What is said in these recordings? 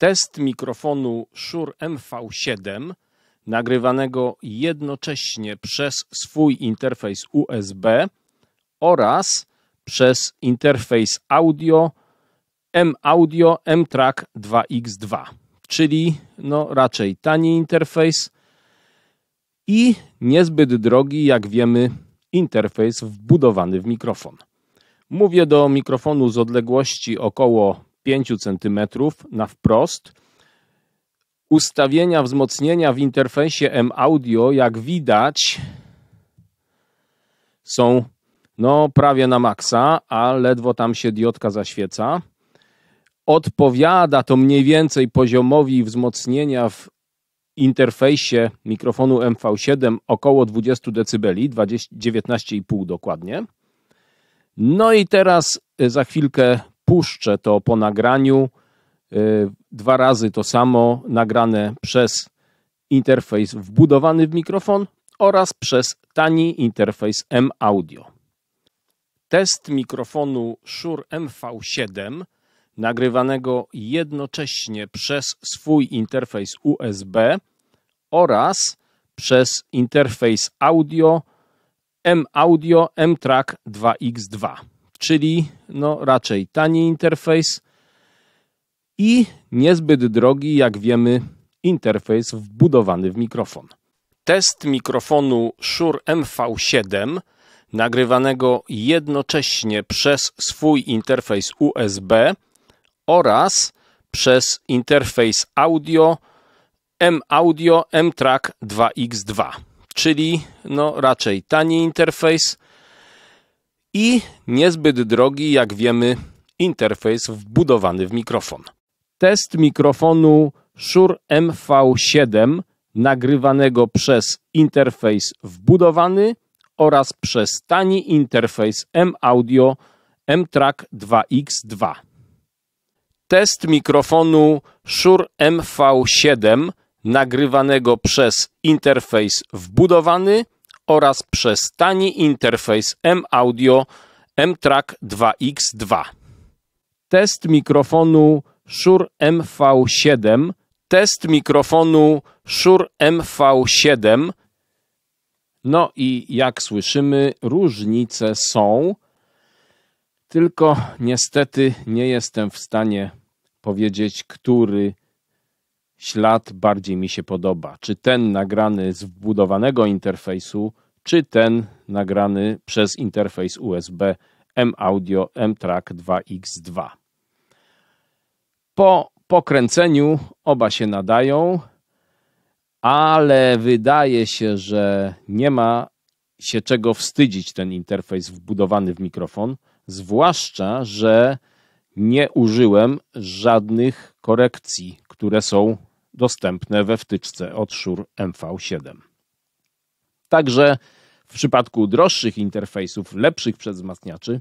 Test mikrofonu Shure MV7 nagrywanego jednocześnie przez swój interfejs USB oraz przez interfejs audio M-Audio M-Track 2X2, czyli no raczej tani interfejs i niezbyt drogi, jak wiemy, interfejs wbudowany w mikrofon. Mówię do mikrofonu z odległości około 5 cm na wprost. Ustawienia wzmocnienia w interfejsie M-Audio, jak widać, są no, prawie na maksa, a ledwo tam się diodka zaświeca. Odpowiada to mniej więcej poziomowi wzmocnienia w interfejsie mikrofonu MV7 około 20 dB, 19,5 dokładnie. No i teraz y, za chwilkę puszczę to po nagraniu y, dwa razy to samo nagrane przez interfejs wbudowany w mikrofon oraz przez tani interfejs M-Audio. Test mikrofonu Shure MV7 nagrywanego jednocześnie przez swój interfejs USB oraz przez interfejs audio M-Audio M-Track 2X2 czyli no raczej tani interfejs i niezbyt drogi, jak wiemy, interfejs wbudowany w mikrofon. Test mikrofonu Shure MV7 nagrywanego jednocześnie przez swój interfejs USB oraz przez interfejs audio M-Audio M-Track 2X2, czyli no raczej tani interfejs, i niezbyt drogi, jak wiemy, interfejs wbudowany w mikrofon. Test mikrofonu Shure MV7 nagrywanego przez interfejs wbudowany oraz przez tani interfejs M-Audio M-Track 2X2. Test mikrofonu Shure MV7 nagrywanego przez interfejs wbudowany oraz przez tani interfejs M-Audio M-Track 2X2. Test mikrofonu Shure MV7 Test mikrofonu Shure MV7 No i jak słyszymy różnice są tylko niestety nie jestem w stanie powiedzieć, który ślad bardziej mi się podoba. Czy ten nagrany z wbudowanego interfejsu, czy ten nagrany przez interfejs USB M-Audio M-Track 2X2. Po pokręceniu oba się nadają, ale wydaje się, że nie ma się czego wstydzić ten interfejs wbudowany w mikrofon, zwłaszcza, że nie użyłem żadnych korekcji, które są dostępne we wtyczce od Shure MV7. Także w przypadku droższych interfejsów, lepszych przedwzmacniaczy,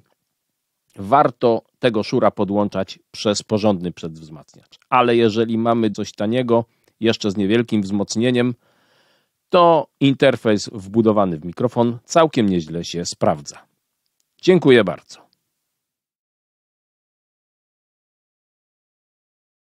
warto tego szura podłączać przez porządny przedwzmacniacz. Ale jeżeli mamy coś taniego, jeszcze z niewielkim wzmocnieniem, to interfejs wbudowany w mikrofon całkiem nieźle się sprawdza. Dziękuję bardzo.